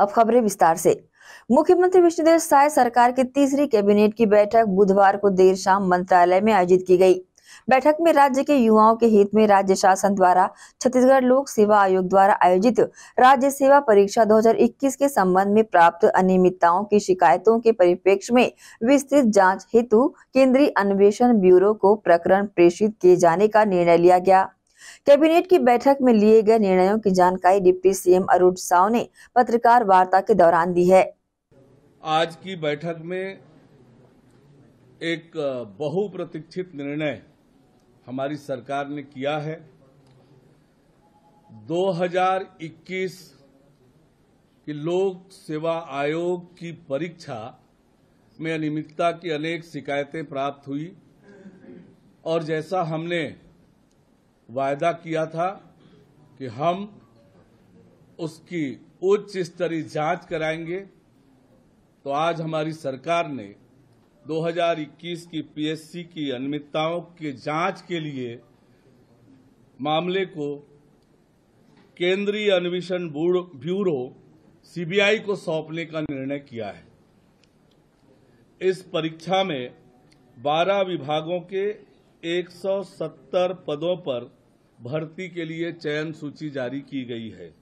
अब खबरें विस्तार से मुख्यमंत्री विष्णुदेव साय सरकार की तीसरी कैबिनेट की बैठक बुधवार को देर शाम मंत्रालय में आयोजित की गई बैठक में राज्य के युवाओं के हित में राज्य शासन द्वारा छत्तीसगढ़ लोक सेवा आयोग द्वारा आयोजित राज्य सेवा परीक्षा 2021 के संबंध में प्राप्त अनियमितताओं की शिकायतों के परिप्रेक्ष्य में विस्तृत जांच हेतु केंद्रीय अन्वेषण ब्यूरो को प्रकरण प्रेषित किए जाने का निर्णय लिया गया कैबिनेट की बैठक में लिए गए निर्णयों की जानकारी डिप्टी सीएम अरुण साव ने पत्रकार वार्ता के दौरान दी है आज की बैठक में एक बहुप्रतीक्षित निर्णय हमारी सरकार ने किया है 2021 की लोक सेवा आयोग की परीक्षा में अनियमितता की अनेक शिकायतें प्राप्त हुई और जैसा हमने वायदा किया था कि हम उसकी उच्च स्तरीय जांच कराएंगे तो आज हमारी सरकार ने 2021 की पीएससी की अनियमितताओं की जांच के लिए मामले को केंद्रीय अन्वेषण ब्यूरो सीबीआई को सौंपने का निर्णय किया है इस परीक्षा में 12 विभागों के 170 पदों पर भर्ती के लिए चयन सूची जारी की गई है